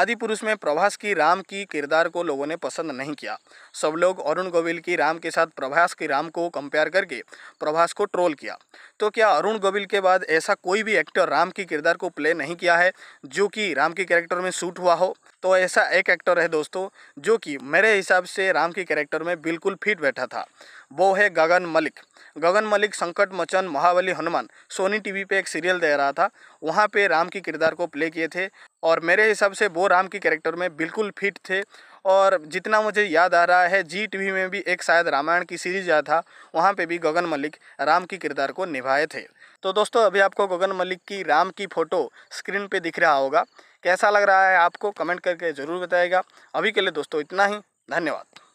आदि पुरुष में प्रभास की राम की किरदार को लोगों ने पसंद नहीं किया सब लोग अरुण गोविल की राम के साथ प्रभास की राम को कंपेयर करके प्रभास को ट्रोल किया तो क्या अरुण गोविल के बाद ऐसा कोई भी एक्टर राम की किरदार को प्ले नहीं किया है जो कि राम के कैरेक्टर में सूट हुआ हो तो ऐसा एक एक्टर है दोस्तों जो कि मेरे हिसाब से राम की कैरेक्टर में बिल्कुल फिट बैठा था वो है गगन मलिक गगन मलिक संकट मचन महाबली हनुमान सोनी टीवी पे एक सीरियल दे रहा था वहाँ पे राम के किरदार को प्ले किए थे और मेरे हिसाब से वो राम की कैरेक्टर में बिल्कुल फिट थे और जितना मुझे याद आ रहा है जी टीवी में भी एक शायद रामायण की सीरीज आया था वहाँ पे भी गगन मलिक राम के किरदार को निभाए थे तो दोस्तों अभी आपको गगन मलिक की राम की फ़ोटो स्क्रीन पे दिख रहा होगा कैसा लग रहा है आपको कमेंट करके ज़रूर बताएगा अभी के लिए दोस्तों इतना ही धन्यवाद